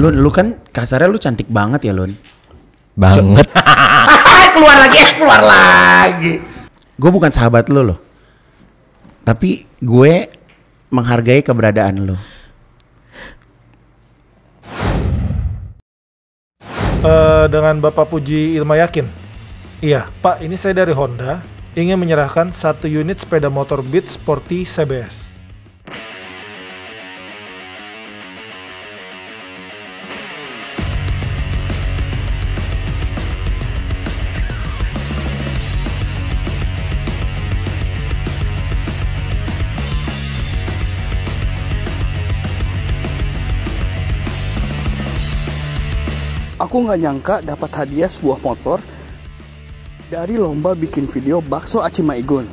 lu lu kan kasarnya lu cantik banget ya Lun banget keluar lagi eh, keluar lagi gue bukan sahabat lu loh tapi gue menghargai keberadaan lu uh, dengan Bapak Puji Ilma Yakin iya Pak ini saya dari Honda ingin menyerahkan satu unit sepeda motor Beat Sporty CBS aku nggak nyangka dapat hadiah sebuah motor dari lomba bikin video bakso Acima Igun.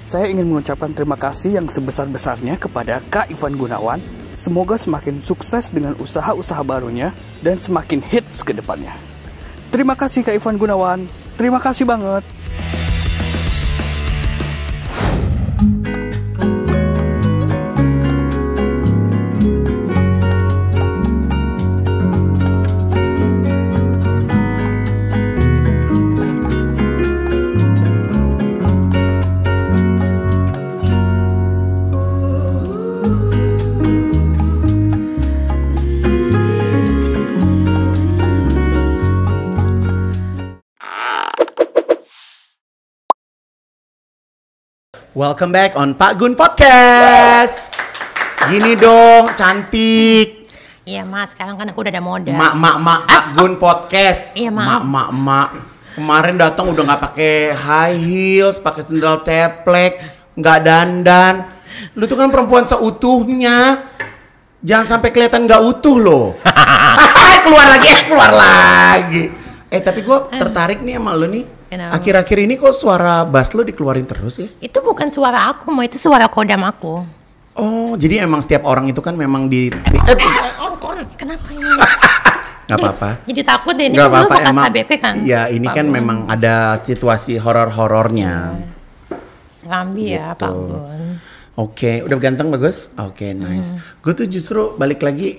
Saya ingin mengucapkan terima kasih yang sebesar-besarnya kepada Kak Ivan Gunawan. Semoga semakin sukses dengan usaha-usaha barunya dan semakin hits ke depannya. Terima kasih Kak Ivan Gunawan. Terima kasih banget. Welcome back on Pak Gun Podcast. Gini dong, cantik. Iya mas, sekarang kan aku udah ada modal. Mak mak mak ah, Pak Gun ah. Podcast. Iya mak. Mak mak mak. Kemarin datang udah nggak pakai high heels, pakai sandal teplek, nggak dandan. Lu tuh kan perempuan seutuhnya. Jangan sampai kelihatan nggak utuh loh. Eh, keluar lagi, eh, keluar lagi. Eh tapi gue tertarik nih sama lu nih Akhir-akhir ini kok suara bass lo dikeluarin terus ya? Itu bukan suara aku, mau itu suara kodam aku. Oh, jadi emang setiap orang itu kan memang di, di eh, eh, eh oh, oh, kenapa ini? Gak apa-apa. Jadi takut deh, ini Gak kan apa-apa, emang, KBP kan? Iya, ini Pak kan Bun. memang ada situasi horor-horornya. Serambi ya, gitu. Pak Bun. Oke, okay. udah ganteng bagus? Oke, okay, hmm. nice. Hmm. Gue tuh justru balik lagi,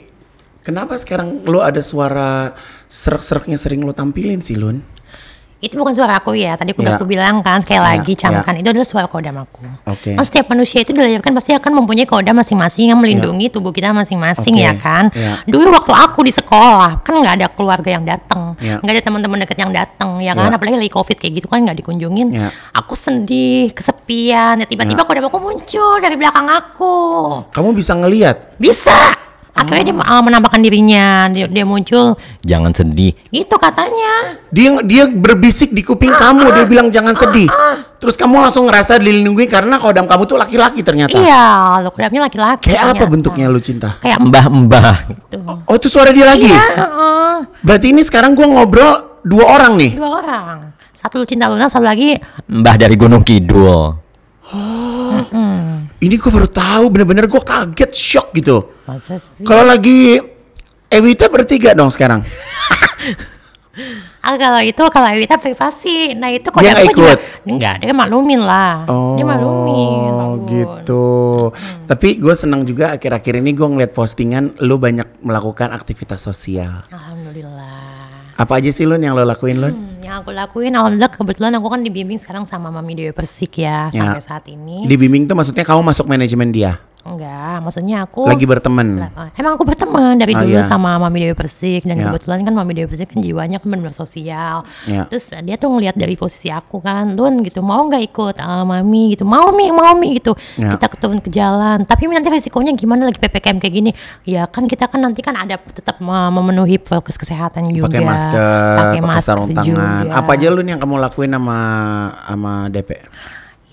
kenapa sekarang lo ada suara serak-seraknya sering lo tampilin sih, Lun? itu bukan suara aku ya tadi udah ya. aku bilang kan sekali ya. lagi ya. camkan ya. itu adalah suara kodam aku okay. nah, setiap manusia itu dilahirkan pasti akan mempunyai kodam masing-masing yang melindungi ya. tubuh kita masing-masing okay. ya kan ya. dulu waktu aku di sekolah kan nggak ada keluarga yang datang ya. nggak ya. ada teman-teman dekat yang datang ya kan ya. apalagi lagi covid kayak gitu kan nggak dikunjungin ya. aku sedih kesepian ya tiba-tiba ya. kodam aku muncul dari belakang aku kamu bisa ngelihat bisa akhirnya dia ah. uh, ah, menampakkan dirinya dia, dia muncul jangan sedih Itu katanya dia dia berbisik di kuping ah, kamu ah, dia bilang jangan ah, sedih ah, terus kamu langsung ngerasa dilindungi karena kodam kamu tuh laki-laki ternyata iya lo kodamnya laki-laki kayak ternyata. apa bentuknya lu cinta kayak mbah mbah gitu. oh, oh itu suara dia lagi iya, uh, berarti ini sekarang gua ngobrol dua orang nih dua orang satu lu cinta Luna satu lagi mbah dari Gunung Kidul oh. Mm -mm ini gue baru tahu bener-bener gue kaget shock gitu kalau lagi Ewita bertiga dong sekarang Ah kalau itu kalau Evita privasi, nah itu kok dia ikut. Juga, enggak, dia maklumin lah. Oh, dia maklumin. Oh gitu. Hmm. Tapi gue senang juga akhir-akhir ini gue ngeliat postingan lu banyak melakukan aktivitas sosial. Alhamdulillah. Apa aja sih lu yang lo lakuin lo? yang aku lakuin alhamdulillah kebetulan aku kan dibimbing sekarang sama Mami Dewi Persik ya, ya. sampai saat ini. Dibimbing tuh maksudnya kamu masuk manajemen dia? Enggak, maksudnya aku lagi berteman. Eh, emang aku berteman dari oh, dulu iya. sama Mami Dewi Persik dan yeah. kebetulan kan Mami Dewi Persik kan jiwanya kan benar sosial. Yeah. Terus dia tuh ngelihat dari posisi aku kan, Tun gitu, mau nggak ikut uh, Mami gitu, mau mi, mau mi gitu. Yeah. Kita ketemu ke jalan. Tapi nanti resikonya gimana lagi PPKM kayak gini? Ya kan kita kan nanti kan ada tetap memenuhi fokus kesehatan juga. Pakai masker, pakai masker tangan. juga. Apa aja lu nih yang kamu lakuin sama sama DP?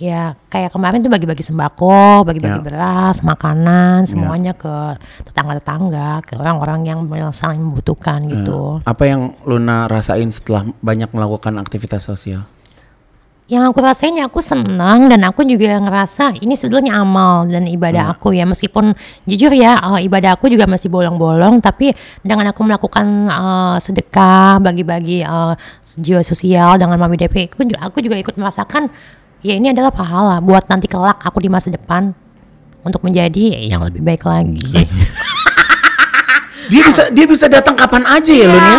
ya kayak kemarin tuh bagi-bagi sembako, bagi-bagi yeah. beras, makanan, ya. semuanya yeah. ke tetangga-tetangga, ke orang-orang yang sangat membutuhkan yeah. gitu. Apa yang Luna rasain setelah banyak melakukan aktivitas sosial? yang aku rasain ya aku senang dan aku juga ngerasa ini sebetulnya amal dan ibadah hmm. aku ya meskipun jujur ya uh, ibadah aku juga masih bolong-bolong tapi dengan aku melakukan uh, sedekah bagi-bagi uh, eh, jiwa sosial dengan mami DP aku juga ikut merasakan ya ini adalah pahala buat nanti kelak aku di masa depan untuk menjadi yang lebih baik lagi. Iya. dia bisa dia bisa datang kapan aja ya, ya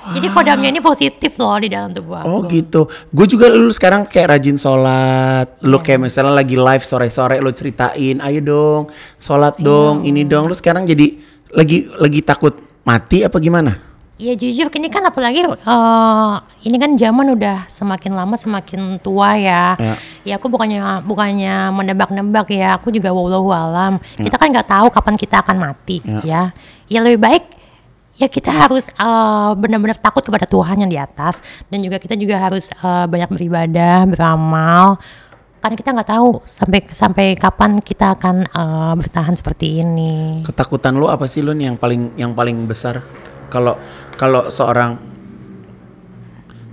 Uh, Jadi kodamnya ini positif loh di dalam tubuh oh, aku. Oh gitu. Gue juga lu sekarang kayak rajin sholat. Lu iya. kayak misalnya lagi live sore-sore lu ceritain, ayo dong sholat dong, ini dong. Lu sekarang jadi lagi lagi takut mati apa gimana? ya jujur ini kan apalagi uh, ini kan zaman udah semakin lama semakin tua ya. Ya, ya aku bukannya bukannya menebak-nebak ya, aku juga wallahu alam. Ya. Kita kan nggak tahu kapan kita akan mati ya. ya. Ya lebih baik ya kita harus uh, benar-benar takut kepada Tuhan yang di atas dan juga kita juga harus uh, banyak beribadah, beramal karena kita nggak tahu sampai sampai kapan kita akan uh, bertahan seperti ini. Ketakutan lo apa sih lo yang paling yang paling besar? kalau kalau seorang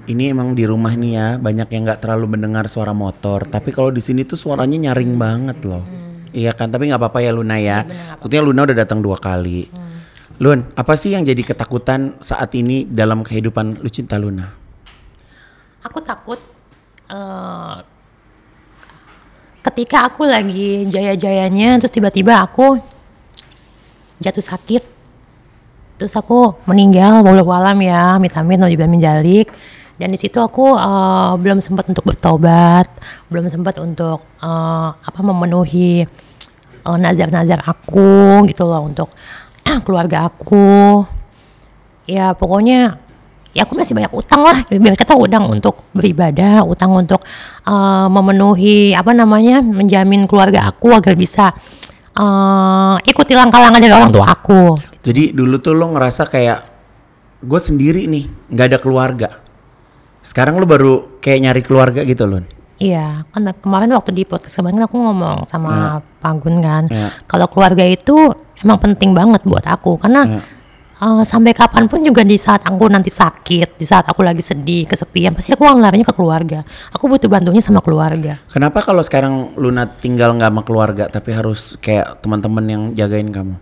ini emang di rumah nih ya banyak yang nggak terlalu mendengar suara motor tapi kalau di sini tuh suaranya nyaring banget loh hmm. iya kan tapi nggak apa-apa ya Luna ya, ya buktinya Luna udah datang dua kali hmm. Lun apa sih yang jadi ketakutan saat ini dalam kehidupan lu cinta Luna aku takut uh, ketika aku lagi jaya-jayanya terus tiba-tiba aku jatuh sakit terus aku meninggal mau alam ya vitamin amit juga menjalik dan di situ aku uh, belum sempat untuk bertobat belum sempat untuk uh, apa memenuhi uh, nazar-nazar aku gitu loh untuk keluarga aku ya pokoknya ya aku masih banyak utang lah biar kata utang untuk beribadah utang untuk uh, memenuhi apa namanya menjamin keluarga aku agar bisa uh, ikuti langkah-langkah dari orang tua aku. Jadi dulu tuh lo ngerasa kayak gue sendiri nih, nggak ada keluarga. Sekarang lo baru kayak nyari keluarga gitu loh. Iya, kan kemarin waktu di podcast kemarin kan aku ngomong sama yeah. Pak Gun kan, iya. kalau keluarga itu emang penting banget buat aku karena iya uh, sampai kapanpun juga di saat aku nanti sakit, di saat aku lagi sedih, kesepian, pasti aku ngelarinya ke keluarga. Aku butuh bantunya sama keluarga. Kenapa kalau sekarang Luna tinggal nggak sama keluarga, tapi harus kayak teman-teman yang jagain kamu?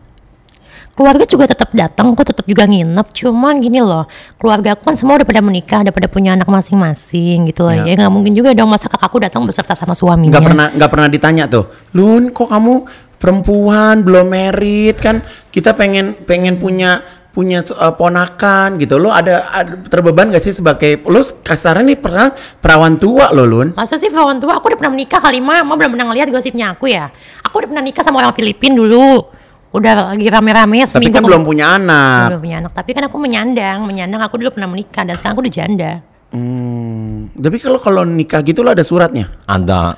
Keluarga juga tetap datang, aku tetap juga nginep. Cuman gini loh, keluarga aku kan semua udah pada menikah, udah pada punya anak masing-masing gitu loh. Ya, ya nggak ya, mungkin juga dong masa kakakku datang beserta sama suaminya. Nggak pernah nggak pernah ditanya tuh, Lun kok kamu perempuan belum merit kan kita pengen pengen punya punya uh, ponakan gitu lo ada, ada terbeban gak sih sebagai lo kasarnya nih pernah perawan tua lo Lun masa sih perawan tua aku udah pernah menikah kali mama belum pernah ngeliat gosipnya aku ya aku udah pernah nikah sama orang Filipin dulu udah lagi rame-rame seminggu tapi kan belum punya anak belum punya anak tapi kan aku menyandang menyandang aku dulu pernah menikah dan sekarang aku udah janda hmm tapi kalau kalau nikah gitu lo ada suratnya ada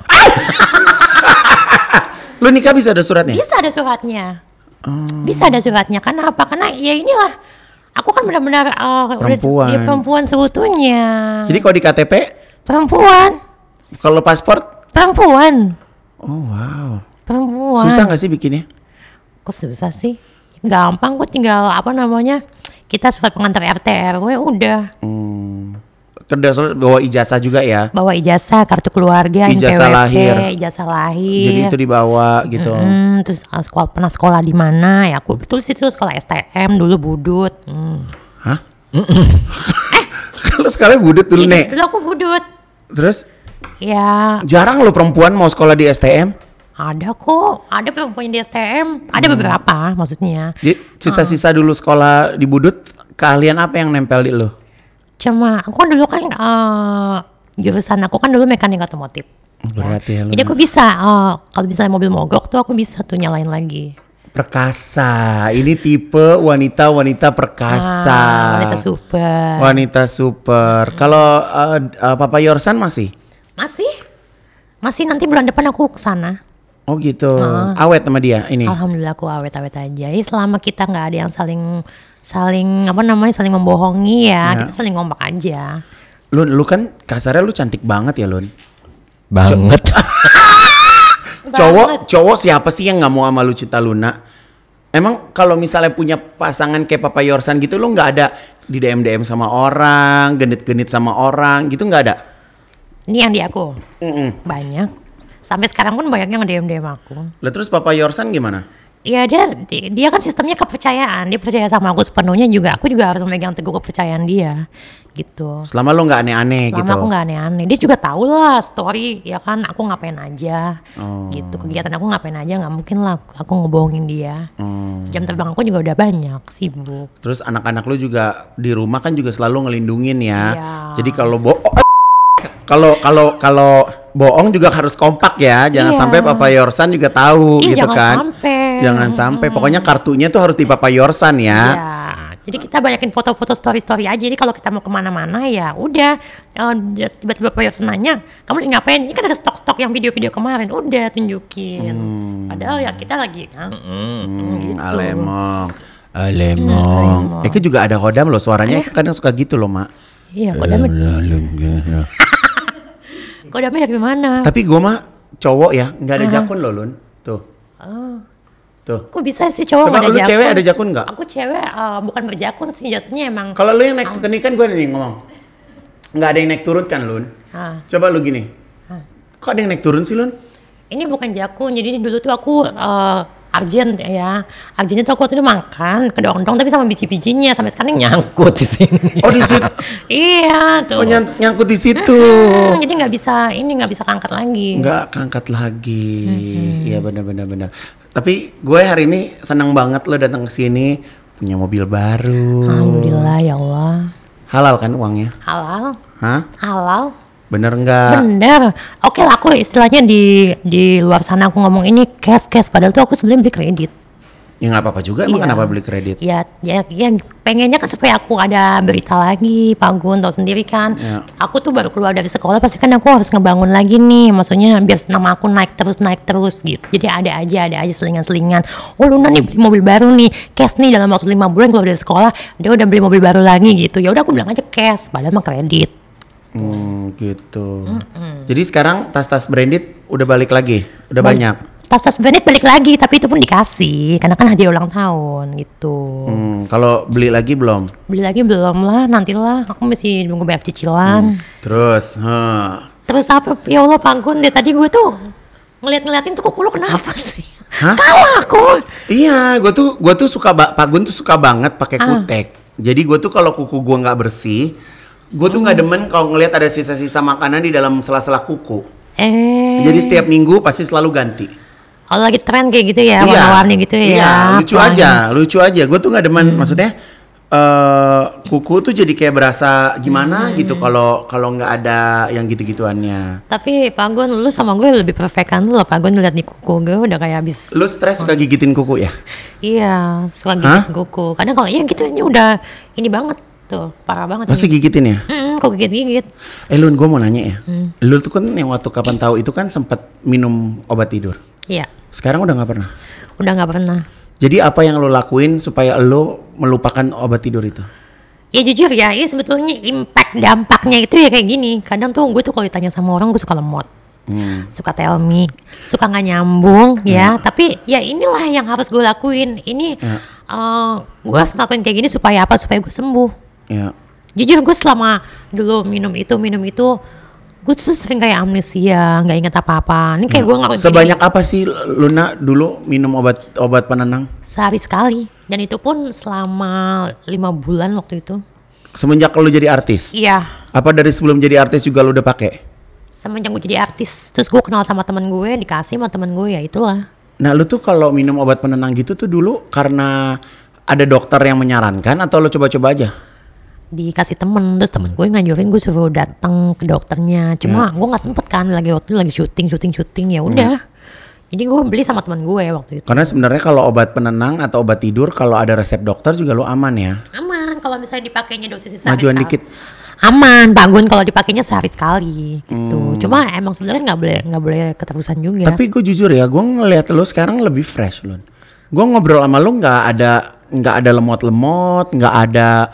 lo nikah bisa ada suratnya bisa ada suratnya Hmm. Bisa ada suratnya. Karena apa? Karena ya inilah. Aku kan benar-benar uh, perempuan. ya perempuan seutuhnya. Jadi kalau di KTP? Perempuan. Kalau paspor? Perempuan. Oh wow. Perempuan. Susah nggak sih bikinnya? Kok susah sih? Gampang. kok tinggal apa namanya? Kita surat pengantar RT RW udah. Hmm Kan soal bawa ijazah juga ya? Bawa ijazah, kartu keluarga, ijazah lahir, ijazah lahir. Jadi itu dibawa gitu. Mm, terus uh, sekolah pernah sekolah di mana? Ya aku betul sih itu sekolah STM dulu budut. Mm. Hah? eh? Kalau sekali budut dulu iya, nih. Dulu aku budut. Terus? Ya. Jarang loh perempuan mau sekolah di STM? Ada kok, ada perempuan di STM, ada hmm. beberapa maksudnya. Jadi sisa-sisa ah. dulu sekolah di Budut, keahlian apa yang nempel di lo? cuma aku kan dulu kan uh, jurusan aku kan dulu mekanik otomotif berarti ya. jadi aku bisa uh, kalau misalnya mobil mogok tuh aku bisa tuh nyalain lagi perkasa ini tipe wanita wanita perkasa ah, wanita super wanita super hmm. kalau uh, uh, Papa Yorsan masih masih masih nanti bulan depan aku ke sana Oh gitu, uh, awet sama dia ini. Alhamdulillah aku awet-awet aja. Jadi selama kita nggak ada yang saling saling apa namanya saling membohongi ya, ya. kita saling ngomong aja. Lun, lu kan kasarnya lu cantik banget ya Lun. Banget. cowok cowok siapa sih yang nggak mau sama lu Cinta Luna? Emang kalau misalnya punya pasangan kayak Papa Yorsan gitu lo nggak ada di DM DM sama orang, genit-genit sama orang gitu nggak ada? Ini yang di aku. Mm -mm. Banyak. Sampai sekarang pun banyak yang DM DM aku. Lalu terus Papa Yorsan gimana? ya dia dia kan sistemnya kepercayaan dia percaya sama aku sepenuhnya juga aku juga harus memegang teguh kepercayaan dia gitu selama lo nggak aneh-aneh gitu selama aku nggak aneh-aneh dia juga tahu lah story ya kan aku ngapain aja oh. gitu kegiatan aku ngapain aja nggak mungkin lah aku ngebohongin dia hmm. jam terbang aku juga udah banyak sibuk terus anak-anak lo juga di rumah kan juga selalu ngelindungin ya, iya. jadi kalau bohong oh, eh, kalau kalau kalau bohong juga harus kompak ya. Jangan yeah. sampai Papa Yorsan juga tahu Ih, gitu jangan kan. Sampai. Jangan sampai. Pokoknya kartunya tuh harus di Papa Yorsan ya. yeah. Jadi kita banyakin foto-foto story-story aja. Jadi kalau kita mau kemana-mana ya udah. Eh, tiba-tiba Pak Yorsan nanya, kamu lagi ngapain? Ini kan ada stok-stok yang video-video kemarin. Udah tunjukin. Hmm. Padahal ya kita lagi. Hmm, hmm, gitu. Alemong. Alemong. itu juga ada kodam loh suaranya. kan? kadang suka gitu loh, Mak. Iya, kodam. Kok damai dari mana? Tapi gue mah cowok ya, nggak ada uh -huh. jakun loh Lun. Tuh. Oh. Tuh. Kok bisa sih cowok Coba lu jakun? cewek ada jakun nggak? Aku cewek uh, bukan berjakun sih jatuhnya emang. Kalau lu yang naik ah. turun kan gue nih ngomong. Nggak ada yang naik turun kan Lun? Uh. Coba lu gini. Uh. Kok ada yang naik turun sih Lun? Ini bukan jakun, jadi dulu tuh aku uh, Arjen ya. Arjennya tuh aku itu makan kedong-dong tapi sama biji-bijinya sampai sekarang nyangkut di sini. Oh di situ. iya tuh. Oh nyang nyangkut di situ. Hmm, jadi nggak bisa ini nggak bisa kangkat lagi. Nggak kangkat lagi. Iya hmm. benar-benar benar. Tapi gue hari ini senang banget lo datang ke sini punya mobil baru. Alhamdulillah ya Allah. Halal kan uangnya? Halal. Hah? Halal. Bener enggak Bener. Oke lah aku istilahnya di di luar sana aku ngomong ini cash cash padahal tuh aku sebenarnya beli kredit. Ya nggak apa-apa juga emang iya. kenapa beli kredit? Ya, ya, ya pengennya kan supaya aku ada berita lagi, Pak Gun tau sendiri kan. Ya. Aku tuh baru keluar dari sekolah pasti kan aku harus ngebangun lagi nih, maksudnya biar nama aku naik terus naik terus gitu. Jadi ada aja ada aja selingan-selingan. Oh Luna nih beli mobil baru nih, cash nih dalam waktu lima bulan keluar dari sekolah dia udah beli mobil baru lagi gitu. Ya udah aku bilang aja cash, padahal mah kredit. Gitu. Hmm, gitu. Mm-mm. Jadi sekarang tas-tas branded udah balik lagi, udah ba- banyak. Tas-tas branded balik lagi, tapi itu pun dikasih karena kan hadiah ulang tahun gitu. Hmm, kalau beli lagi belum? Beli lagi belum lah, nantilah. Aku masih nunggu banyak cicilan. Hmm. Terus, huh. Terus apa? Ya Allah pangkun deh tadi gue tuh ngeliat-ngeliatin tuh kuku lu kenapa sih? Hah? Kalah aku. Iya, gue tuh gue tuh suka Pak Gun tuh suka banget pakai ah. kutek. Jadi gue tuh kalau kuku gue nggak bersih, gue tuh nggak demen kalau ngelihat ada sisa-sisa makanan di dalam sela-sela kuku. Eh. Jadi setiap minggu pasti selalu ganti. Kalau lagi tren kayak gitu ya, iya, warna-warni gitu ya, iya, ya. lucu apa? aja, lucu aja. Gue tuh nggak demen, hmm. maksudnya uh, kuku tuh jadi kayak berasa gimana hmm. gitu kalau kalau nggak ada yang gitu-gituannya. Tapi Pak Gun, lu sama gue lebih perfectan lu Pak Gun lihat di kuku gue udah kayak habis. Lu stres oh. suka gigitin kuku ya? Iya, suka gigitin kuku. Karena kalau ya gitu ini udah ini banget Tuh, gitu. parah banget. Pasti gigitin ya? Mm, kok gigit-gigit. Eh Lun, gue mau nanya ya. Mm. Lu tuh kan yang waktu kapan tahu itu kan sempat minum obat tidur. Iya. Sekarang udah nggak pernah? Udah nggak pernah. Jadi apa yang lo lakuin supaya lo melupakan obat tidur itu? Ya jujur ya, ini ya sebetulnya impact dampaknya itu ya kayak gini. Kadang tuh gue tuh kalau ditanya sama orang gue suka lemot. Hmm. suka tell me, suka nggak nyambung ya. hmm. ya. Tapi ya inilah yang harus gue lakuin. Ini hmm. uh, eh, gue harus ngelakuin kayak gini supaya apa? Supaya gue sembuh yeah. jujur gue selama dulu minum itu minum itu gue tuh sering kayak amnesia nggak ingat apa-apa ini kayak nah, ya. gue nggak sebanyak apa sih Luna dulu minum obat obat penenang sehari sekali dan itu pun selama lima bulan waktu itu semenjak lo jadi artis iya apa dari sebelum jadi artis juga lo udah pakai semenjak gue jadi artis terus gue kenal sama teman gue dikasih sama teman gue ya itulah nah lu tuh kalau minum obat penenang gitu tuh dulu karena ada dokter yang menyarankan atau lo coba-coba aja dikasih temen terus temen gue ngajuin gue suruh datang ke dokternya cuma yeah. Hmm. gue nggak sempet kan lagi waktu lagi syuting syuting syuting ya udah yeah. Hmm. Jadi gue beli sama teman gue waktu itu. Karena sebenarnya kalau obat penenang atau obat tidur kalau ada resep dokter juga lo aman ya. Aman kalau misalnya dipakainya dosis sehari Majuan sekali. dikit. Aman bangun kalau dipakainya sehari sekali gitu. Hmm. Cuma emang sebenarnya nggak boleh nggak boleh keterusan juga. Tapi gue jujur ya, gue ngeliat lo sekarang lebih fresh lo. Gue ngobrol sama lo nggak ada nggak ada lemot-lemot, nggak ada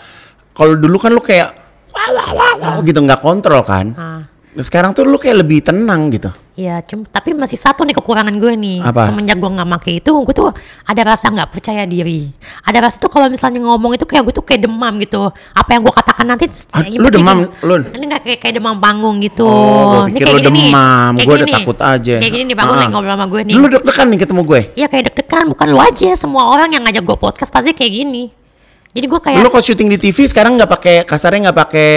kalau dulu kan lu kayak wah wah wah, wah gitu nggak kontrol kan ah. sekarang tuh lu kayak lebih tenang gitu Iya, tapi masih satu nih kekurangan gue nih. Apa? Semenjak gue nggak pakai itu, gue tuh ada rasa nggak percaya diri. Ada rasa tuh kalau misalnya ngomong itu kayak gue tuh kayak demam gitu. Apa yang gue katakan nanti? Ah, ya, lu demam, lu? Ini nggak kayak, kayak demam panggung gitu. Oh, gue pikir lu demam. Gue udah takut aja. Kayak gini nih, bangun nih ah, ngobrol sama gue ah. nih. Lu deg-degan nih ketemu gue? Iya, kayak deg-degan. Bukan lu aja, semua orang yang ngajak gue podcast pasti kayak gini. Jadi gue kayak Lu kalau syuting di TV sekarang nggak pakai kasarnya nggak pakai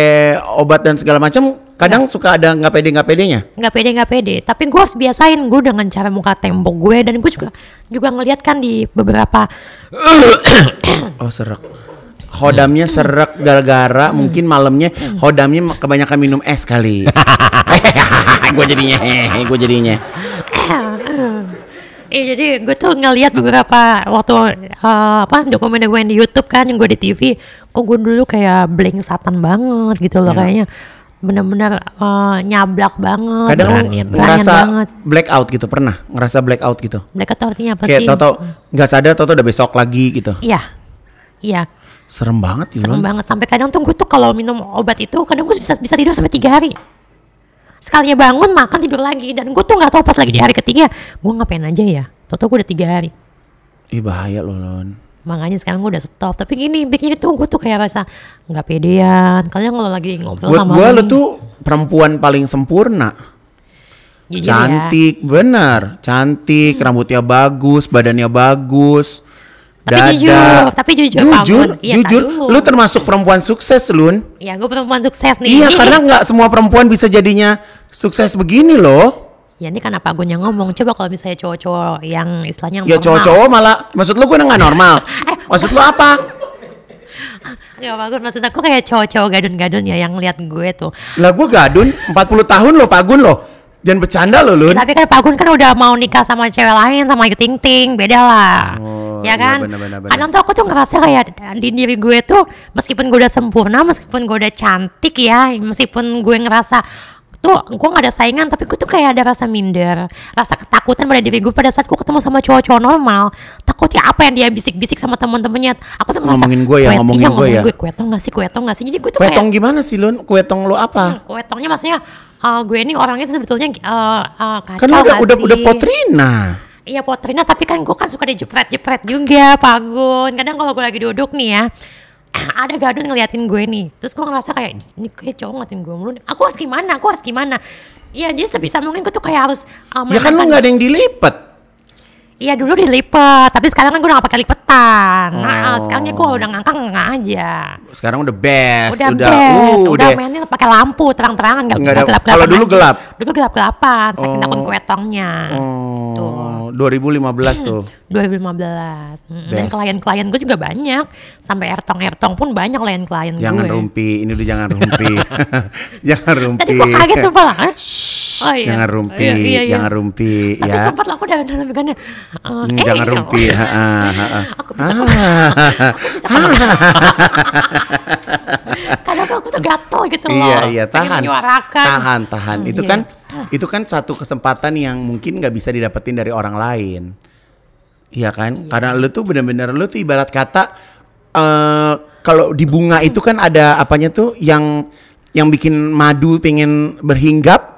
obat dan segala macam, kadang suka ada nggak pede nggak pedenya. Nggak pede nggak pede, tapi gue harus biasain gue dengan cara muka tembok gue dan gue juga juga ngeliat kan di beberapa Oh serak. Hodamnya serak gara-gara hmm. mungkin malamnya hodamnya kebanyakan minum es kali. gue jadinya, gue jadinya eh jadi gue tuh ngeliat beberapa waktu uh, apa dokumen-dokumen di YouTube kan yang gue di TV, kok gue dulu kayak bling satan banget gitu loh yeah. kayaknya benar-benar uh, eh, nyablak banget. Kadang beranian, ngerasa banget. black out gitu pernah, ngerasa black out gitu. Black out artinya apa kayak sih? Kayak toto nggak sadar toto udah besok lagi gitu. Iya, iya. Serem banget ya. Serem banget sampai kadang tuh gue tuh kalau minum obat itu kadang gue bisa bisa tidur sampai tiga hari sekalinya bangun makan tidur lagi dan gue tuh nggak tahu pas lagi di hari ketiga gue ngapain aja ya toto gue udah tiga hari ih bahaya loh lon makanya sekarang gue udah stop tapi gini bikin itu gue tuh kayak rasa nggak pedean kalian kalau lagi ngobrol sama gue lo tuh perempuan paling sempurna Jujur ya. cantik ya. bener cantik hmm. rambutnya bagus badannya bagus tapi Dada. jujur, tapi jujur. Jujur, ya, jujur. Lu termasuk perempuan sukses, Lun. Iya, gue perempuan sukses nih. Iya, karena nggak semua perempuan bisa jadinya sukses begini loh ya ini kan apa? gue ngomong coba kalau misalnya cowok-cowok yang istilahnya yang ya cowok-cowok malah maksud lu gue nggak normal eh, maksud lu apa Pak Gun, maksud aku kayak cowok-cowok gadun-gadun ya yang lihat gue tuh Lah gue gadun, 40 tahun loh Gun loh Jangan bercanda loh Lun. tapi kan Pak Gun kan udah mau nikah sama cewek lain sama Ayu Ting Ting, beda lah. Oh, ya iya, kan? Iya, tuh aku tuh ngerasa kayak di diri gue tuh meskipun gue udah sempurna, meskipun gue udah cantik ya, meskipun gue ngerasa tuh gue gak ada saingan tapi gue tuh kayak ada rasa minder rasa ketakutan pada diri gue pada saat gue ketemu sama cowok-cowok normal takutnya apa yang dia bisik-bisik sama teman-temannya aku tuh ngerasa ngomongin gue ya, iya, ya ngomongin gue ya gue kuetong gak sih kuetong gak sih jadi gue tuh kuetong kayak, gimana sih Kue kuetong lo apa hmm, kuetongnya maksudnya uh, gue ini orangnya sebetulnya uh, uh, kacau kan udah, udah udah potrina Iya potrina tapi kan gue kan suka dijepret-jepret juga Pak Gun Kadang kalau gue lagi duduk nih ya ada gadun ngeliatin gue nih terus gue ngerasa kayak ini kayak cowok ngeliatin gue mulu aku harus gimana aku harus gimana Iya, jadi sebisa mungkin gue tuh kayak harus um, ya kan lu nggak ada yang dilipet Iya dulu dilipet, tapi sekarang kan gue udah gak pakai lipetan. Oh. Nah, sekarangnya gue udah ngangkang ngang aja. Sekarang udah best, udah udah, best, uh, udah, udah mainnya pakai lampu terang-terangan nggak gelap gelap. Kalau dulu aja. gelap, dulu gelap gelapan, saking oh. takut tongnya. Oh. ribu 2015 hmm, tuh. 2015. Hmm. Dan klien-klien gue juga banyak, sampai ertong-ertong pun banyak klien-klien gue. Jangan rumpi, ini udah jangan rumpi, jangan rumpi. Tadi gue kaget sumpah lah. Eh oh, iya. jangan rumpi, iya, iya, iya. jangan rumpi Tapi ya. sempat aku dalam dalam begannya. Uh, hmm, eh, jangan iya, rumpi. Oh. Ha, aku bisa. Ah. aku bisa. Kadang aku tuh gatel gitu iya, loh. Iya, iya, tahan. Tahan, tahan. Hmm, itu iya. kan itu kan satu kesempatan yang mungkin nggak bisa didapetin dari orang lain. Iya kan? Iya. Karena lu tuh benar-benar lu tuh ibarat kata uh, kalau di bunga itu kan ada apanya tuh yang yang bikin madu pengen berhinggap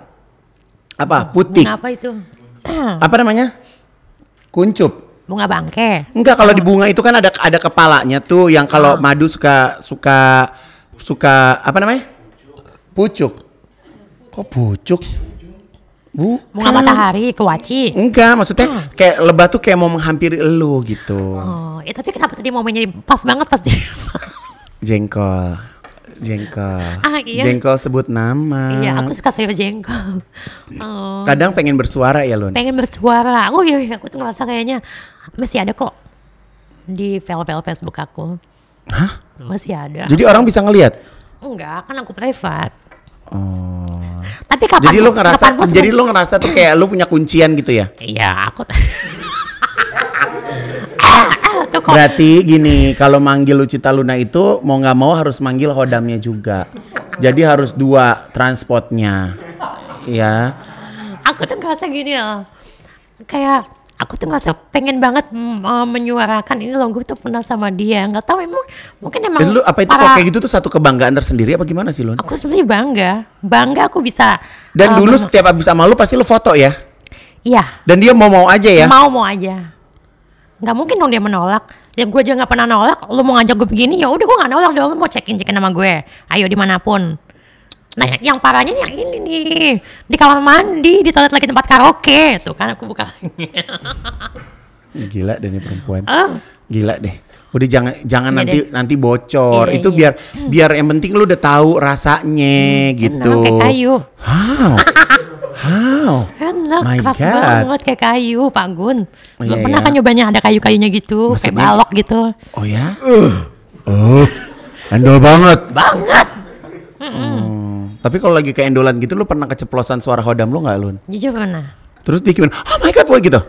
apa? Putih. Bunga apa itu? apa namanya? Kuncup. Bunga bangke. Enggak, kalau di oh. bunga itu kan ada ada kepalanya tuh yang kalau oh. madu suka suka suka apa namanya? Pucuk. Kok pucuk? Bu, bunga kan matahari, kewaci. Enggak, maksudnya hmm. kayak lebah tuh kayak mau menghampiri elu gitu. Oh, ya tapi kenapa tadi momennya pas banget pas dia jengkol. Jengkol. Ah, iya. Jengkol sebut nama. Iya, aku suka sayur jengkol. Oh. Kadang pengen bersuara ya, Lun. Pengen bersuara. Aku iya, iya aku tuh ngerasa kayaknya masih ada kok di file-file Facebook aku. Hah? Masih ada. Jadi orang bisa ngelihat? Enggak, kan aku private. Oh. Tapi kapan? Jadi lu ngerasa, jadi lu ngerasa tuh kayak lu punya kuncian gitu ya? Iya, aku. tuh gitu kok. Berarti gini, kalau manggil Lucita Luna itu mau nggak mau harus manggil hodamnya juga. Jadi harus dua transportnya. Ya. Aku tuh usah gini loh. Ya. Kayak aku tuh usah pengen banget uh, menyuarakan ini loh gue tuh pernah sama dia nggak tahu emang mungkin emang Dan eh, lu apa itu para... kayak gitu tuh satu kebanggaan tersendiri apa gimana sih lu? Aku sendiri bangga, bangga aku bisa. Dan uh, dulu setiap abis sama lu pasti lu foto ya? Iya. Dan dia mau mau aja ya? Mau mau aja nggak mungkin dong dia menolak ya gue aja nggak pernah nolak lu mau ngajak gue begini ya udah gue nggak nolak dong lu mau cekin cekin nama gue ayo dimanapun nah iya. yang parahnya yang ini nih di kamar mandi di toilet lagi tempat karaoke tuh kan aku buka gila deh nih perempuan uh. gila deh udah jangan jangan iya nanti deh. nanti bocor iya, itu iya. biar biar yang penting lu udah tahu rasanya hmm, gitu kayak kayu How? Enak, kan, My keras God. banget kayak kayu, Pak Gun. Oh, Belum iya, pernah iya. kan nyobanya ada kayu-kayunya gitu, Maksudnya? kayak balok gitu. Oh ya? Uh. Oh, endol banget. Banget. Hmm. Tapi kalau lagi ke endolan gitu, lu pernah keceplosan suara hodam lu nggak, Lun? Jujur pernah. Terus dia gimana? Oh my God, boy gitu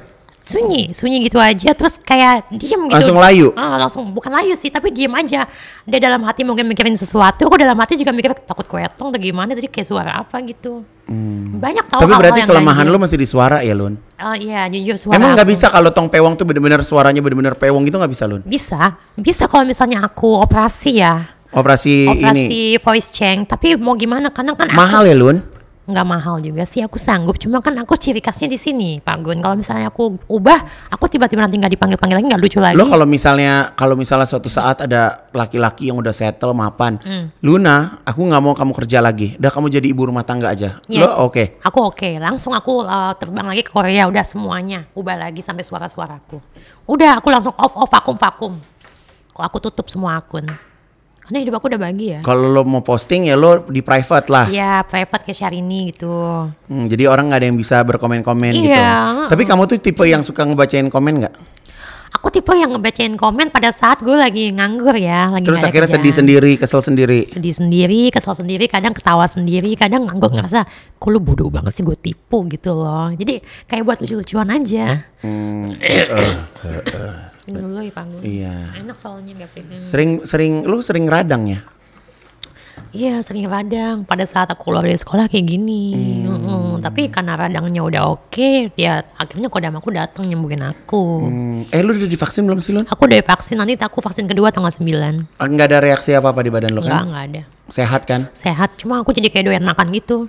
sunyi sunyi gitu aja terus kayak diem gitu langsung layu ah, langsung bukan layu sih tapi diem aja dia dalam hati mungkin mikirin sesuatu aku dalam hati juga mikir takut kuetong atau gimana tadi kayak suara apa gitu hmm. banyak tau tapi berarti kelemahan lo gitu. masih di suara ya Lun oh iya jujur suara emang nggak bisa kalau tong pewong tuh bener-bener suaranya bener-bener pewong gitu nggak bisa Lun bisa bisa kalau misalnya aku operasi ya Operasi, operasi ini. voice change tapi mau gimana karena kan mahal aku, ya Lun nggak mahal juga sih aku sanggup cuma kan aku ciri khasnya di sini Pak Gun kalau misalnya aku ubah aku tiba-tiba nanti nggak dipanggil panggil lagi nggak lucu lagi lo kalau misalnya kalau misalnya suatu saat ada laki-laki yang udah settle mapan hmm. Luna aku nggak mau kamu kerja lagi udah kamu jadi ibu rumah tangga aja yeah. lo oke okay. aku oke okay. langsung aku uh, terbang lagi ke Korea udah semuanya ubah lagi sampai suara-suaraku udah aku langsung off off vakum vakum kok aku tutup semua akun karena hidup aku udah bagi ya. Kalau lo mau posting ya lo di private lah. Iya private ke ini gitu. Hmm, jadi orang nggak ada yang bisa berkomen-komen iya. gitu. Tapi kamu tuh tipe yang suka ngebacain komen nggak? aku tipe yang ngebacain komen pada saat gue lagi nganggur ya lagi terus akhirnya kerjaan. sedih sendiri kesel sendiri sedih sendiri kesel sendiri kadang ketawa sendiri kadang nganggur hmm. ngerasa kok lu bodoh banget sih gue tipu gitu loh jadi kayak buat lucu-lucuan aja hmm, iya enak soalnya sering sering lu sering radang ya Iya sering radang. Pada saat aku keluar dari sekolah kayak gini. Hmm. Hmm. Tapi karena radangnya udah oke, okay, ya akhirnya kodam aku datang nyembuhin aku. Hmm. Eh lu udah divaksin belum sih lu? Aku udah divaksin. Nanti aku vaksin kedua tanggal 9 Enggak ah, ada reaksi apa apa di badan lu? kan? Enggak, enggak ada. Sehat kan? Sehat. Cuma aku jadi kayak doyan makan gitu.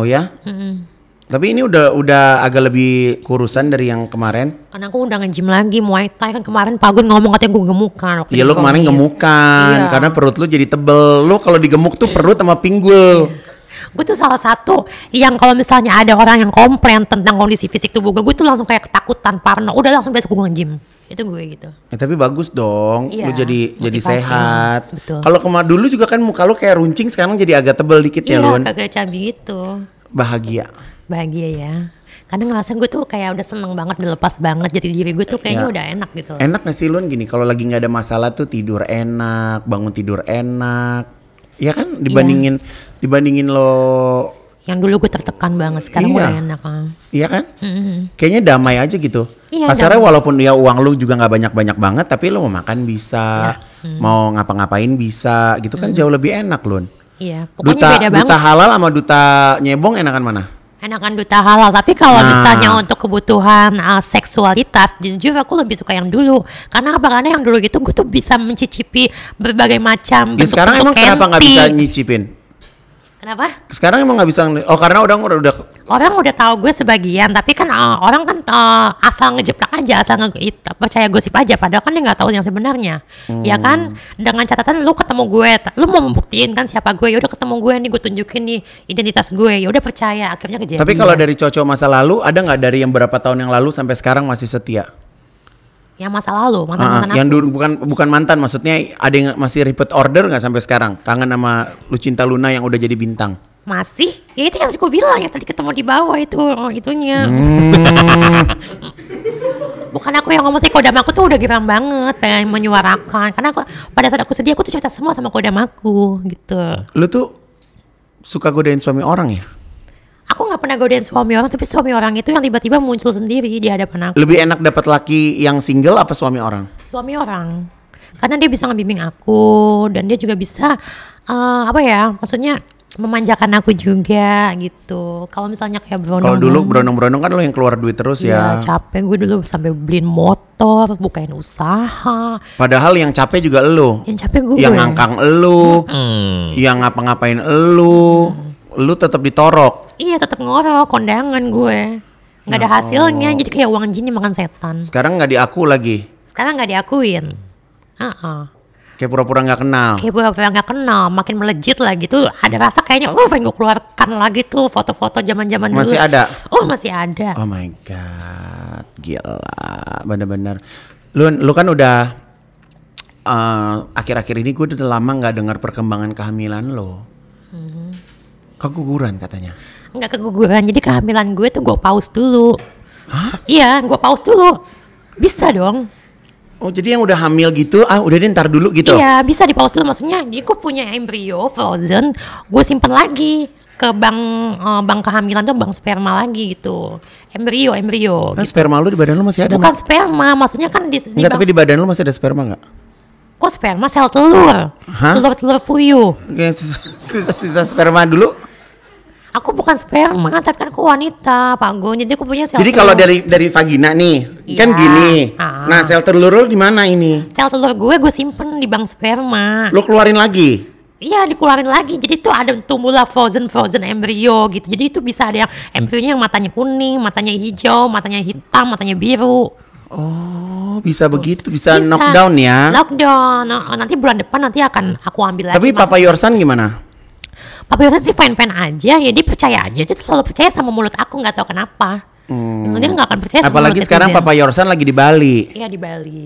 Oh ya? Mm tapi ini udah udah agak lebih kurusan dari yang kemarin. Karena aku undangan gym lagi Muay Thai kan kemarin Gun ngomong katanya gue gemukan Iya lo kemarin gemukan iya. karena perut lu jadi tebel. Lu kalau digemuk tuh perut sama pinggul. Iya. gue tuh salah satu yang kalau misalnya ada orang yang komplain tentang kondisi fisik tubuh gue, gue tuh langsung kayak ketakutan, parno. Udah langsung besok gue gym Itu gue gitu. Ya, tapi bagus dong, iya, lu jadi motivasi. jadi sehat. Kalau kemarin dulu juga kan muka lu kayak runcing, sekarang jadi agak tebel dikit ya, iya, ya, lu. Iya, agak cabi gitu. Bahagia bahagia ya karena ngerasa gue tuh kayak udah seneng banget dilepas banget jadi diri gue tuh kayaknya ya. udah enak gitu enak gak sih Lun gini kalau lagi nggak ada masalah tuh tidur enak bangun tidur enak ya kan iya. dibandingin ya. dibandingin lo yang dulu gue tertekan banget sekarang iya. udah enak kan, iya kan mm-hmm. kayaknya damai aja gitu iya, pasarnya damai. walaupun ya uang lu juga nggak banyak banyak banget tapi lo mau makan bisa ya. mm. mau ngapa-ngapain bisa gitu kan mm. kan jauh lebih enak loh Iya, pokoknya duta, beda banget. Duta halal sama duta nyebong enakan mana? kan duta halal tapi kalau nah. misalnya untuk kebutuhan uh, seksualitas jujur aku lebih suka yang dulu karena apa karena yang dulu itu gue tuh bisa mencicipi berbagai macam ya, sekarang emang kenapa nggak bisa nyicipin Kenapa? Sekarang emang nggak bisa oh karena orang udah udah orang udah tahu gue sebagian tapi kan uh, orang kan uh, asal ngejeplak aja asal nge itu percaya gosip aja padahal kan dia nggak tahu yang sebenarnya ya hmm. ya kan dengan catatan lu ketemu gue lu mau membuktikan kan siapa gue ya udah ketemu gue nih gue tunjukin nih identitas gue ya udah percaya akhirnya kejadian tapi kalau dari cocok masa lalu ada nggak dari yang berapa tahun yang lalu sampai sekarang masih setia yang masa lalu mantan mantan uh, ah. yang dulu bukan bukan mantan maksudnya ada yang masih repeat order nggak sampai sekarang kangen sama Lucinta Luna yang udah jadi bintang masih ya itu yang tadi bilang ya tadi ketemu di bawah itu oh, itunya hmm. bukan aku yang ngomong sih kodam aku tuh udah girang banget pengen menyuarakan karena aku pada saat aku sedih aku tuh cerita semua sama kodam aku gitu lu tuh suka godain suami orang ya aku nggak pernah godain suami orang tapi suami orang itu yang tiba-tiba muncul sendiri di hadapan aku lebih enak dapat laki yang single apa suami orang suami orang karena dia bisa ngebimbing aku dan dia juga bisa uh, apa ya maksudnya memanjakan aku juga gitu. Kalau misalnya kayak berondong. Kalau dulu berondong berondong kan lo yang keluar duit terus ya. ya. capek gue dulu sampai beliin motor, bukain usaha. Padahal yang capek juga lo. Yang capek gue. Yang ngangkang lo, hmm. yang ngapa-ngapain lo. Hmm lu tetap ditorok. Iya, tetap ngorok kondangan gue. Nggak ada oh. hasilnya, jadi kayak uang jin makan setan. Sekarang nggak diaku lagi. Sekarang nggak diakuin. Ah. Uh -uh. Kayak pura-pura nggak -pura kenal. Kayak pura-pura nggak -pura kenal, makin melejit lagi tuh. Ada rasa kayaknya, oh pengen gue keluarkan lagi tuh foto-foto zaman-zaman dulu. Masih ada. Oh masih ada. Oh my god, gila, bener-bener. Lu, lu kan udah eh, akhir-akhir uh, ini gue udah lama nggak dengar perkembangan kehamilan lo. Mm -hmm keguguran katanya nggak keguguran jadi kehamilan gue tuh gue pause dulu Hah? iya gue pause dulu bisa dong Oh jadi yang udah hamil gitu, ah udah deh ntar dulu gitu? Iya bisa di pause dulu maksudnya. Jadi gue punya embrio frozen, gue simpen lagi ke bank eh, bank kehamilan tuh bank sperma lagi gitu embrio embrio nah, gitu. sperma lu di badan lu masih ada bukan sperma maksudnya kan di, di Enggak, tapi di badan lu masih ada sperma nggak kok sperma sel telur Hah? telur telur puyuh sisa, sisa sperma dulu aku bukan sperma tapi kan aku wanita Pak Gun jadi aku punya sel jadi kalau dari dari vagina nih kan iya. gini ah. nah sel telur lu di mana ini sel telur gue gue simpen di bank sperma lu keluarin lagi Iya dikeluarin lagi, jadi tuh ada tumbuhlah frozen frozen embryo gitu. Jadi itu bisa ada yang embrionya yang matanya kuning, matanya hijau, matanya hitam, matanya biru. Oh, bisa gitu. begitu, bisa, bisa knockdown ya? Knockdown. Nah, nanti bulan depan nanti akan aku ambil lagi. Tapi Papa Yorsan gimana? apa Yosen sih fan-fan aja ya dia percaya aja dia selalu percaya sama mulut aku nggak tahu kenapa hmm. dia nggak akan percaya sama apalagi mulut sekarang Papa Yorsan lagi di Bali iya di Bali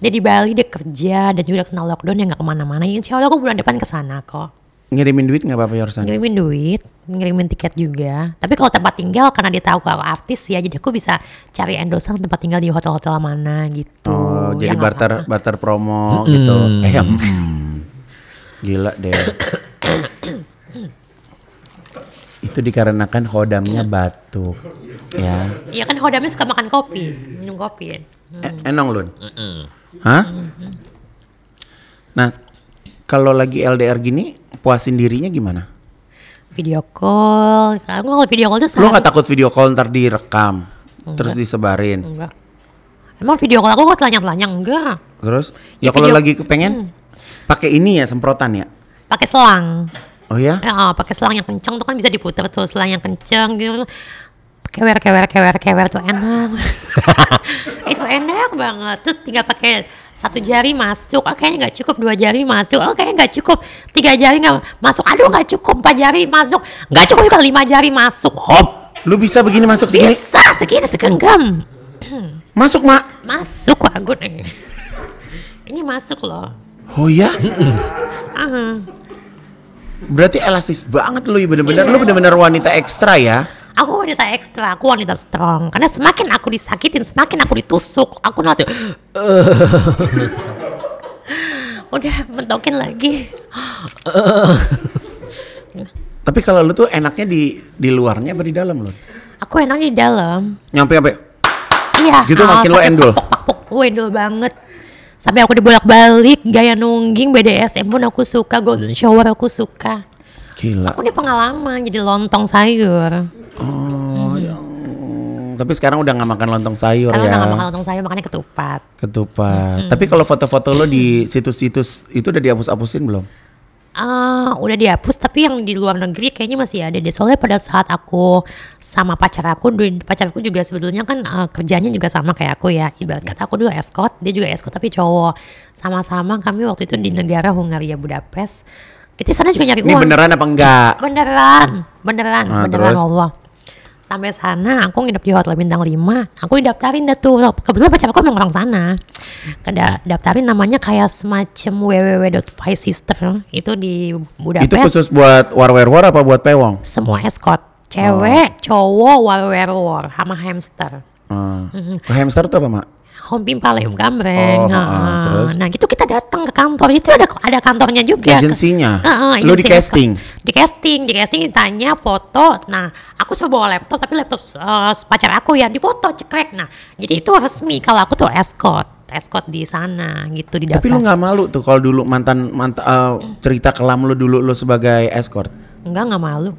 dia di Bali dia kerja dan juga kenal lockdown yang nggak kemana-mana insya Allah aku bulan depan ke sana kok ngirimin duit nggak Papa Yorsan? ngirimin duit ngirimin tiket juga tapi kalau tempat tinggal karena dia tahu kalau artis ya jadi aku bisa cari endosan tempat tinggal di hotel-hotel mana gitu oh ya, jadi barter barter promo hmm. gitu eh, hmm. gila deh itu dikarenakan hodamnya iya. batuk. ya. Iya kan hodamnya suka makan kopi, minum kopi. ya. Hmm. Enong lun. Mm Hah? Nah, kalau lagi LDR gini, puasin dirinya gimana? Video call. Karena kalau video call tuh sehari. Lu gak takut video call ntar direkam, Enggak. terus disebarin? Enggak. Emang video call aku kok telanjang-telanjang? Enggak. Terus? Ya, ya kalau video... lagi kepengen, hmm. pakai ini ya semprotan ya? Pakai selang. Oh ya? Ya, oh, pakai selang yang kenceng tuh kan bisa diputar tuh selang yang kenceng gitu. Kewer kewer kewer kewer tuh enak. itu enak banget. Terus tinggal pakai satu jari masuk, oh, nggak cukup dua jari masuk, oh nggak cukup tiga jari nggak masuk, aduh nggak cukup empat jari masuk, nggak cukup juga lima jari masuk, hop. Lu bisa begini masuk segini? Bisa segini segenggam. Masuk mak? Masuk kok nih. Ini masuk loh. Oh ya? uh -huh. Berarti elastis banget lu, iya, bener-bener iya. lu bener-bener wanita ekstra ya. Aku wanita ekstra, aku wanita strong. Karena semakin aku disakitin, semakin aku ditusuk, aku nanti. Udah mentokin lagi. Tapi kalau lu tuh enaknya di di luarnya apa di dalam lu? Aku enaknya di dalam. Nyampe nyampe. Iya. Gitu ah, makin lo endul. Pok-pok, pak, endul banget sampai aku dibolak-balik gaya nungging BDSM pun aku suka golden shower aku suka Gila. aku nih pengalaman jadi lontong sayur oh hmm. ya tapi sekarang udah nggak makan lontong sayur sekarang ya. Udah gak makan lontong sayur, makannya ketupat. Ketupat. Hmm. Tapi kalau foto-foto lo di situs-situs itu udah dihapus-hapusin belum? uh, udah dihapus tapi yang di luar negeri kayaknya masih ada deh soalnya pada saat aku sama pacar aku pacar aku juga sebetulnya kan uh, kerjanya juga sama kayak aku ya ibarat kata aku dulu escort dia juga escort tapi cowok sama-sama kami waktu itu di negara Hungaria Budapest kita sana juga nyari uang. Ini beneran apa enggak? Beneran, beneran, nah, beneran terus? Allah sampai sana aku nginep di hotel bintang 5 aku didaftarin dah tuh kebetulan pacar aku memang orang sana Kada daftarin namanya kayak semacam five sister itu di Budapest itu khusus buat war war war apa buat pewong semua escort oh. cewek oh. cowok war war war sama hamster hmm. hamster tuh apa mak home pim Gambreng. Oh, nah, uh, terus? nah gitu kita datang ke kantor itu ada ada kantornya juga. Agensinya. Uh, uh, Lu di casting. di casting, di casting ditanya foto. Nah, aku suruh bawa laptop tapi laptop uh, pacar aku ya dipoto cekrek. Nah, jadi itu resmi kalau aku tuh escort escort di sana gitu di Tapi lu nggak malu tuh kalau dulu mantan mantan uh, eh, cerita kelam lu dulu lu sebagai escort? Enggak nggak malu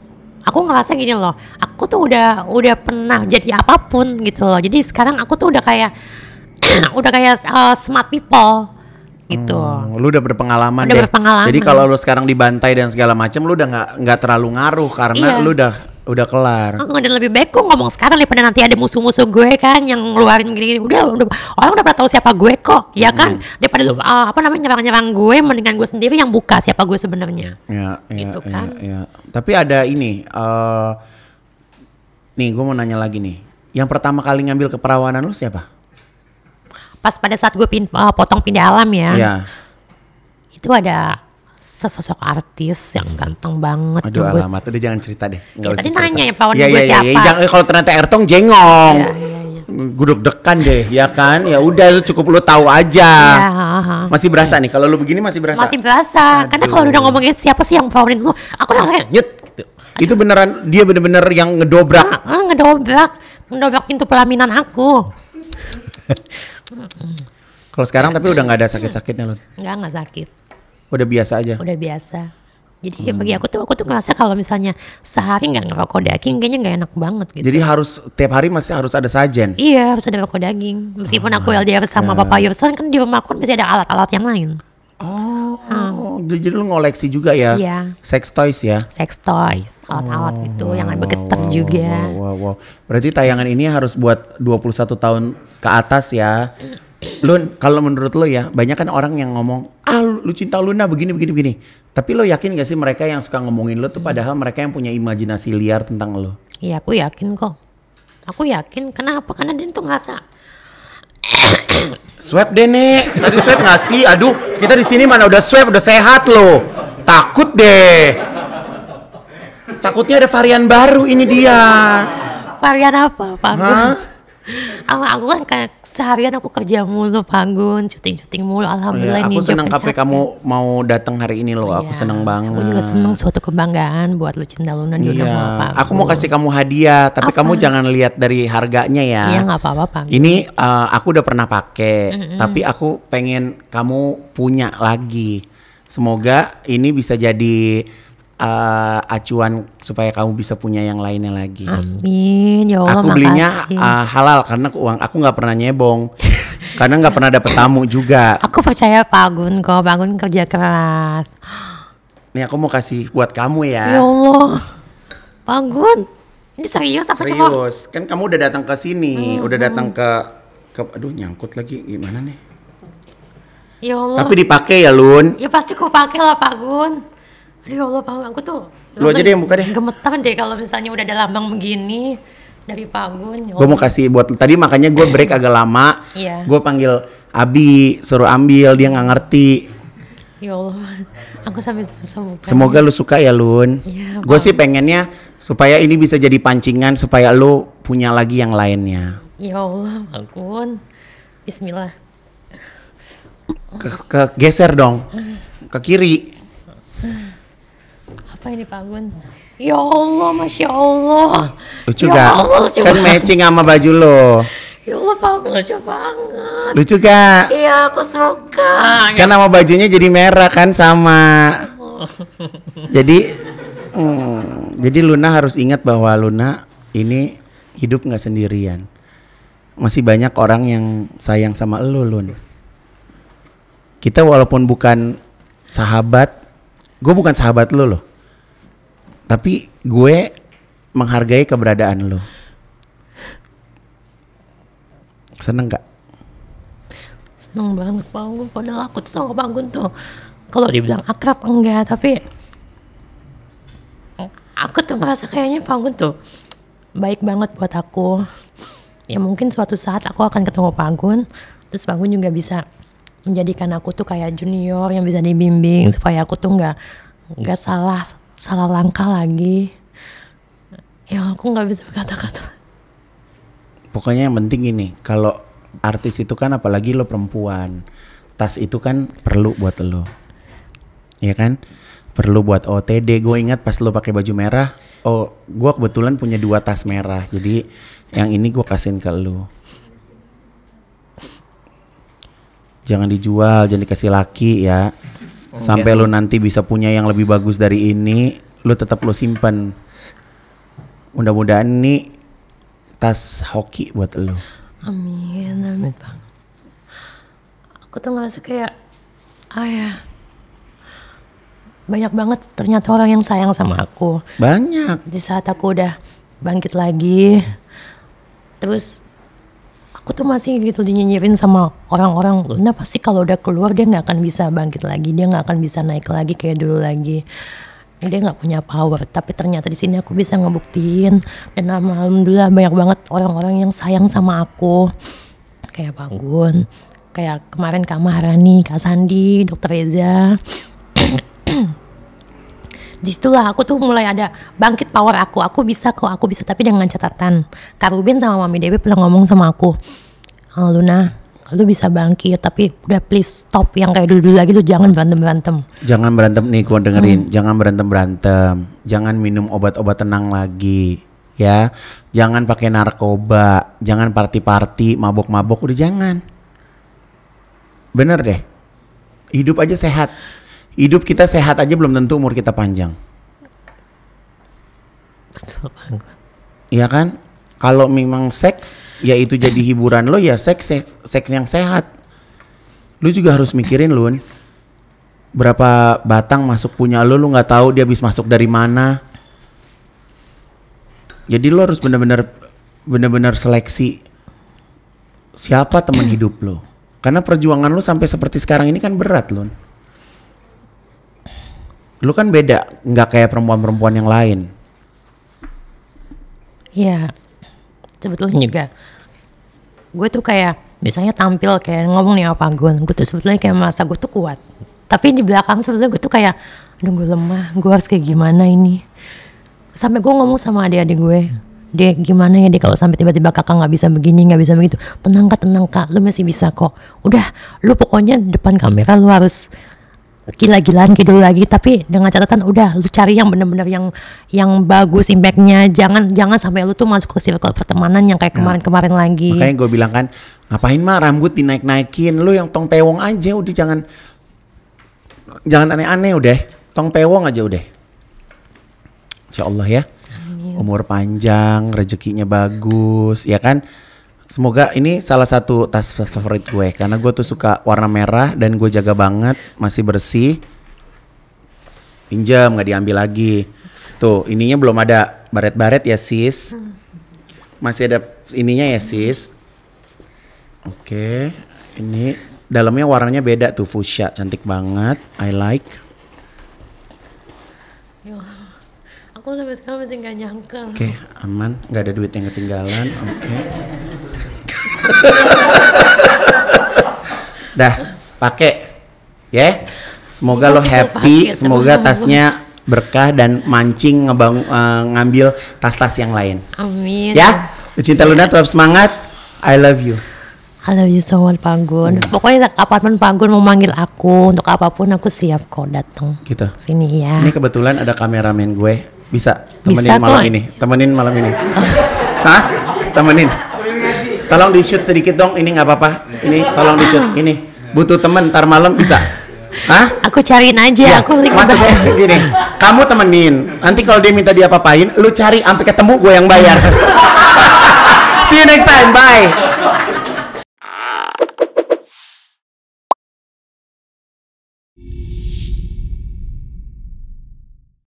aku ngerasa gini loh aku tuh udah udah pernah jadi apapun gitu loh jadi sekarang aku tuh udah kayak udah kayak uh, smart people gitu. Hmm, lu udah berpengalaman udah deh. Ya? Berpengalaman. Jadi kalau lu sekarang dibantai dan segala macam lu udah nggak nggak terlalu ngaruh karena iya. lu udah udah kelar. Udah lebih baik gue ngomong sekarang daripada nanti ada musuh-musuh gue kan yang ngeluarin gini-gini. Udah, udah orang udah pernah tahu siapa gue kok, ya kan? Hmm. Daripada lu uh, apa namanya nyerang-nyerang gue mendingan gue sendiri yang buka siapa gue sebenarnya. Ya, ya, gitu iya, kan. Ya, ya. Tapi ada ini uh, nih gue mau nanya lagi nih. Yang pertama kali ngambil keperawanan lu siapa? pas pada saat gue pin, uh, potong pindah alam ya, yeah. itu ada sesosok artis yang ganteng banget. Aduh yang alamat, udah jangan cerita deh. ya, tadi cerita. nanya ya pawan ya, gue ya, iya. siapa. Ya, jangan, kalau ternyata Ertong jengong. Ya, ya, ya. Guduk dekan deh, ya kan? Ya udah lu cukup lu tahu aja. Ya, ha, ha. Masih berasa nih kalau lu begini masih berasa. Masih berasa. Aduh. Karena kalau udah ngomongin siapa sih yang favorit lu, aku langsung kayak nyut gitu. Itu beneran dia bener-bener yang ngedobrak. ah, ngedobrak, ngedobrak pintu pelaminan aku. Kalau sekarang ya. tapi udah nggak ada sakit-sakitnya loh. Nggak nggak sakit. Udah biasa aja. Udah biasa. Jadi hmm. bagi aku tuh aku tuh ngerasa kalau misalnya sehari nggak ngerokok daging kayaknya nggak enak banget gitu. Jadi harus tiap hari masih harus ada sajen. Iya harus ada rokok daging. Meskipun oh aku ah, LDR sama God. Ya. Papa Yusuf kan di rumah aku kan masih ada alat-alat yang lain. Oh, hmm. jadi lu ngoleksi juga ya? Iya. Sex toys ya? Sex toys, alat-alat oh, gitu wow, yang wow, bergetar wow, juga. Wow, wow, wow. Berarti tayangan ini harus buat 21 tahun ke atas ya. Lu kalau menurut lu ya, banyak kan orang yang ngomong, "Ah, lu, lu cinta Luna begini begini begini." Tapi lo yakin gak sih mereka yang suka ngomongin lo tuh hmm. padahal mereka yang punya imajinasi liar tentang lo? Iya, aku yakin kok. Aku yakin. Kenapa? Karena dia tuh ngerasa swab deh nek tadi swab sih? aduh kita di sini mana udah swab udah sehat loh takut deh takutnya ada varian baru ini dia varian apa pak Ama aku kan seharian aku kerja mulu panggung, syuting-syuting mulu. Alhamdulillah ya, aku senang kafe kamu mau datang hari ini loh. Ya, aku iya, senang banget. Aku juga senang suatu kebanggaan buat lu cinta Luna di ya. sama aku. aku mau kasih kamu hadiah, tapi apa? kamu jangan lihat dari harganya ya. Iya nggak apa-apa Ini uh, aku udah pernah pakai, mm -hmm. tapi aku pengen kamu punya lagi. Semoga ini bisa jadi uh, acuan supaya kamu bisa punya yang lainnya lagi. Amin ya Allah. Aku belinya uh, halal karena uang aku nggak pernah nyebong. karena nggak pernah dapet tamu juga. Aku percaya Pak Agun kok, Pak Agun kerja keras. Nih aku mau kasih buat kamu ya. Ya Allah. Pak Agun, ini serius apa serius. cuma? Serius. Kan kamu udah datang ke sini, hmm. udah datang ke ke aduh nyangkut lagi gimana nih? Ya Allah. Tapi dipakai ya, Lun. Ya pasti ku pakai lah, Pak Gun. Aduh ya Allah bau aku tuh. Lu aja deh yang buka deh. Gemetar deh kalau misalnya udah ada lambang begini dari Pagun. Ya gue mau kasih buat tadi makanya gue break agak lama. Iya. Gue panggil Abi suruh ambil dia nggak ngerti. Ya Allah, aku sampai susah buka. Semoga lu suka ya Lun. Iya. Gue sih pengennya supaya ini bisa jadi pancingan supaya lu punya lagi yang lainnya. Ya Allah, Pagun. Bismillah. Ke, ke geser dong ke kiri apa ini Pak Gun? Ya Allah, Masya Allah. Lucu ya gak? Allah, lucu kan banget. matching sama baju lo. Ya Allah, Pak Gun lucu banget. Lucu gak? Iya, aku suka. Kan sama bajunya jadi merah kan sama. jadi, hmm, jadi Luna harus ingat bahwa Luna ini hidup nggak sendirian. Masih banyak orang yang sayang sama lo, Lun. Kita walaupun bukan sahabat, gue bukan sahabat lo loh tapi gue menghargai keberadaan lo. Seneng gak? Seneng banget Pak Padahal aku tuh sama Pak tuh. Kalau dibilang akrab enggak, tapi aku tuh ngerasa kayaknya Pak tuh baik banget buat aku. Ya mungkin suatu saat aku akan ketemu Pak Terus Pak juga bisa menjadikan aku tuh kayak junior yang bisa dibimbing supaya aku tuh nggak nggak salah salah langkah lagi ya aku nggak bisa berkata-kata pokoknya yang penting ini kalau artis itu kan apalagi lo perempuan tas itu kan perlu buat lo ya kan perlu buat OTD gue ingat pas lo pakai baju merah oh gue kebetulan punya dua tas merah jadi yang ini gue kasihin ke lo jangan dijual jangan dikasih laki ya sampai lu nanti bisa punya yang lebih bagus dari ini lu tetap lu simpen mudah-mudahan ini tas hoki buat lu amin amin bang aku tuh ngerasa kayak ah ya banyak banget ternyata orang yang sayang sama aku banyak di saat aku udah bangkit lagi terus aku tuh masih gitu dinyinyirin sama orang-orang Nah pasti kalau udah keluar dia nggak akan bisa bangkit lagi dia nggak akan bisa naik lagi kayak dulu lagi dia nggak punya power tapi ternyata di sini aku bisa ngebuktiin dan alhamdulillah banyak banget orang-orang yang sayang sama aku kayak Pak Gun kayak kemarin Kak Maharani, Kak Sandi, Dokter Reza, disitulah aku tuh mulai ada bangkit power aku aku bisa kok aku bisa tapi dengan catatan Kak Ruben sama Mami Dewi pernah ngomong sama aku oh, Luna lu bisa bangkit tapi udah please stop yang kayak dulu, -dulu lagi tuh jangan berantem berantem jangan berantem nih gua dengerin hmm. jangan berantem berantem jangan minum obat-obat tenang lagi ya jangan pakai narkoba jangan party-party mabok-mabok udah jangan bener deh hidup aja sehat Hidup kita sehat aja belum tentu umur kita panjang. Iya kan? Kalau memang seks, ya itu jadi hiburan lo ya seks seks, seks yang sehat. Lu juga harus mikirin Lun. Berapa batang masuk punya lo, lu nggak tahu dia habis masuk dari mana. Jadi lo harus benar-benar benar-benar seleksi siapa teman hidup lo. Karena perjuangan lo sampai seperti sekarang ini kan berat, Lun lu kan beda nggak kayak perempuan-perempuan yang lain iya sebetulnya juga gue tuh kayak misalnya tampil kayak ngomong nih apa gue gue tuh sebetulnya kayak masa gue tuh kuat tapi di belakang sebetulnya gue tuh kayak aduh gue lemah gue harus kayak gimana ini sampai gue ngomong sama adik-adik gue dia gimana ya dia kalau sampai tiba-tiba kakak nggak bisa begini nggak bisa begitu tenang kak tenang kak lu masih bisa kok udah lu pokoknya depan kamera lu harus gila-gilaan gitu lagi tapi dengan catatan udah lu cari yang bener-bener yang yang bagus impactnya jangan jangan sampai lu tuh masuk ke circle pertemanan yang kayak kemarin-kemarin ya. lagi makanya gue bilang kan ngapain mah rambut dinaik-naikin lu yang tong pewong aja udah jangan jangan aneh-aneh udah tong pewong aja udah Insya Allah ya Amin. umur panjang rezekinya bagus ya kan Semoga ini salah satu tas favorit gue karena gue tuh suka warna merah dan gue jaga banget masih bersih. Pinjam nggak diambil lagi. Tuh ininya belum ada baret-baret ya sis. Masih ada ininya ya sis. Oke, okay. ini dalamnya warnanya beda tuh fuchsia, cantik banget. I like. aku sampai sekarang masih nggak nyangka. Oke, okay, aman, nggak ada duit yang ketinggalan. Oke. Okay. Dah, pakai. Ya. Yeah. Semoga lo iya, happy, semoga tasnya berkah dan mancing ngebang uh, eh, ngambil tas-tas yang lain. Amin. Ya. Cinta Luna tetap semangat. I love you. I love you so much Panggun. Hmm. Pokoknya apapun Panggun mau manggil aku untuk apapun aku siap kok datang. Gitu. Sini ya. Ini kebetulan ada kameramen gue. Bisa temenin Bisa malam kok. ini. Temenin malam ini. Hah? Temenin. Tolong di shoot sedikit dong. Ini nggak apa-apa. Ini tolong di shoot. Ini butuh temen ntar malam bisa. Hah? Aku cariin aja. Ya. Aku Maksudnya bayar. gini, kamu temenin. Nanti kalau dia minta dia apa-apain, lu cari sampai ketemu gue yang bayar. See you next time. Bye.